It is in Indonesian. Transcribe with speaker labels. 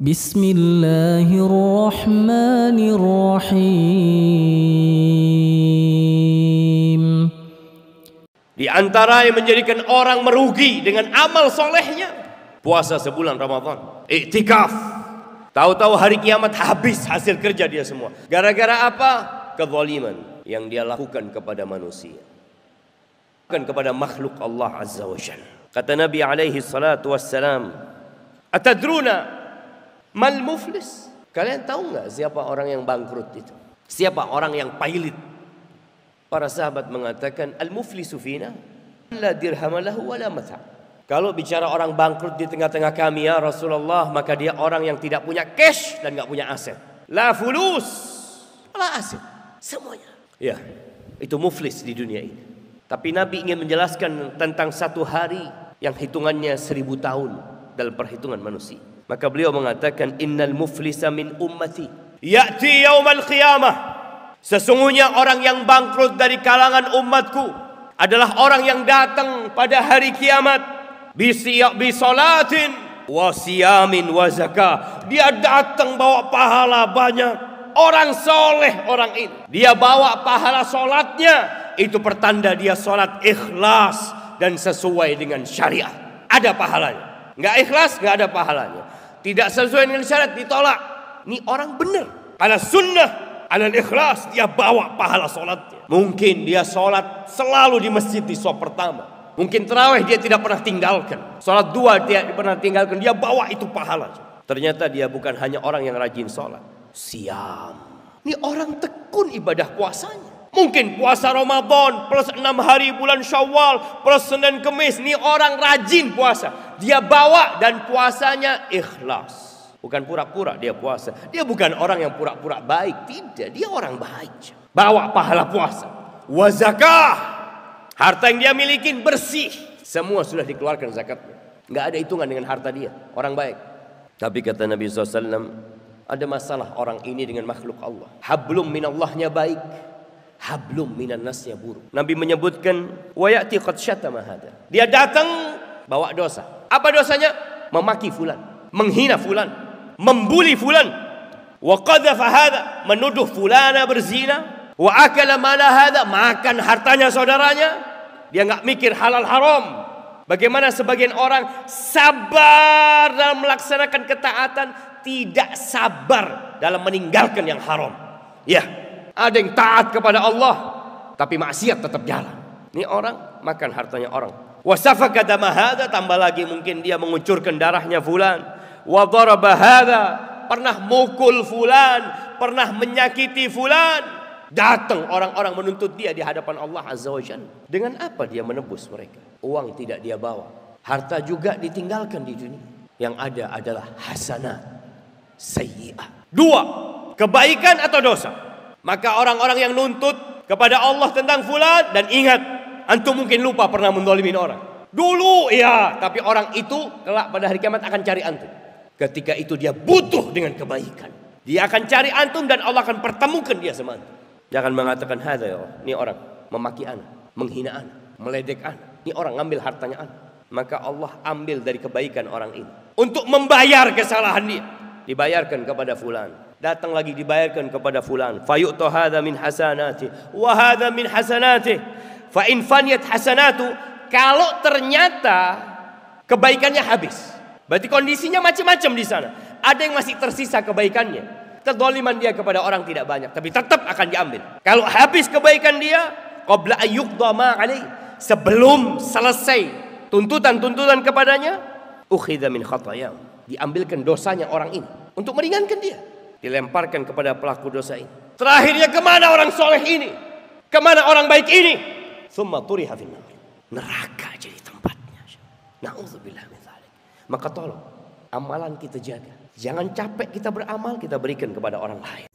Speaker 1: بسم الله الرحمن الرحيم Di antara yang menjadikan orang merugi dengan amal solehnya Puasa sebulan Ramadan Iktikaf Tahu-tahu hari kiamat habis hasil kerja dia semua Gara-gara apa? Kezaliman yang dia lakukan kepada manusia Bukan kepada makhluk Allah Azza wa Jalla Kata Nabi alaihi salatu wassalam Atadruna Mal muflis. Kalian tahu nggak siapa orang yang bangkrut itu? Siapa orang yang pailit? Para sahabat mengatakan al-muflisu fina la dirham lahu wala mata. Kalau bicara orang bangkrut di tengah-tengah kami ya Rasulullah, maka dia orang yang tidak punya cash dan nggak punya aset. La fulus, la aset, semuanya. Ya, itu muflis di dunia ini. Tapi Nabi ingin menjelaskan tentang satu hari yang hitungannya seribu tahun dalam perhitungan manusia. Maka beliau mengatakan innal muflisa min ummati ya'ti yaumal qiyamah. Sesungguhnya orang yang bangkrut dari kalangan umatku adalah orang yang datang pada hari kiamat bi salatin wa siyamin wa zakah. Dia datang bawa pahala banyak. Orang soleh orang ini. Dia bawa pahala solatnya. Itu pertanda dia solat ikhlas dan sesuai dengan syariat. Ada pahalanya. Nggak ikhlas, nggak ada pahalanya. Tidak sesuai dengan syarat ditolak. Ini orang benar. Ada sunnah, ada ikhlas. Dia bawa pahala sholatnya. Mungkin dia sholat selalu di masjid di sholat pertama. Mungkin terawih dia tidak pernah tinggalkan. Sholat dua dia pernah tinggalkan. Dia bawa itu pahala. Ternyata dia bukan hanya orang yang rajin sholat. Siam. Ini orang tekun ibadah puasanya. Mungkin puasa Ramadan plus enam hari bulan Syawal plus Senin Kemis. Ini orang rajin puasa. Dia bawa dan puasanya ikhlas. Bukan pura-pura dia puasa. Dia bukan orang yang pura-pura baik. Tidak, dia orang baik. Bawa pahala puasa. Wazakah. Harta yang dia miliki bersih. Semua sudah dikeluarkan zakatnya. Nggak ada hitungan dengan harta dia. Orang baik. Tapi kata Nabi SAW, ada masalah orang ini dengan makhluk Allah. Hablum minallahnya baik. Hablum minan buruk. Nabi menyebutkan, wayati qad syatama Dia datang bawa dosa. Apa dosanya? Memaki fulan, menghina fulan, membuli fulan. Wa qadhafa menuduh fulana berzina, wa akala mala makan hartanya saudaranya. Dia nggak mikir halal haram. Bagaimana sebagian orang sabar dalam melaksanakan ketaatan, tidak sabar dalam meninggalkan yang haram. Ya, ada yang taat kepada Allah, tapi maksiat tetap jalan. Ini orang makan hartanya orang, Wasafaka damahada tambah lagi mungkin dia mengucurkan darahnya fulan. Wa pernah mukul fulan, pernah menyakiti fulan. Datang orang-orang menuntut dia di hadapan Allah Azza Wajalla Dengan apa dia menebus mereka? Uang tidak dia bawa. Harta juga ditinggalkan di dunia. Yang ada adalah hasanah sayyi'ah. Dua, kebaikan atau dosa. Maka orang-orang yang nuntut kepada Allah tentang fulan dan ingat Antum mungkin lupa pernah mendolimin orang. Dulu ya, tapi orang itu kelak pada hari kiamat akan cari antum. Ketika itu dia butuh dengan kebaikan. Dia akan cari antum dan Allah akan pertemukan dia sama antum. Jangan mengatakan hada ya Allah. Ini orang memaki anak, menghina anak, meledek anak. Ini orang ngambil hartanya anak. Maka Allah ambil dari kebaikan orang ini. Untuk membayar kesalahan dia. Dibayarkan kepada fulan datang lagi dibayarkan kepada fulan fayu'ta hadha min hasanati wa min hasanati fa in faniyat hasanatu kalau ternyata kebaikannya habis. Berarti kondisinya macam-macam di sana. Ada yang masih tersisa kebaikannya. kedzaliman dia kepada orang tidak banyak, tapi tetap akan diambil. Kalau habis kebaikan dia, qabla ma alaih, sebelum selesai tuntutan-tuntutan kepadanya, ukhidha min khatayam, Diambilkan dosanya orang ini untuk meringankan dia. Dilemparkan kepada pelaku dosa ini. Terakhirnya kemana orang soleh ini? Kemana orang baik ini? Semua turiha finnar. Neraka jadi tempatnya. Na'udzubillah min zalik. Maka tolong amalan kita jaga. Jangan capek kita beramal, kita berikan kepada orang lain.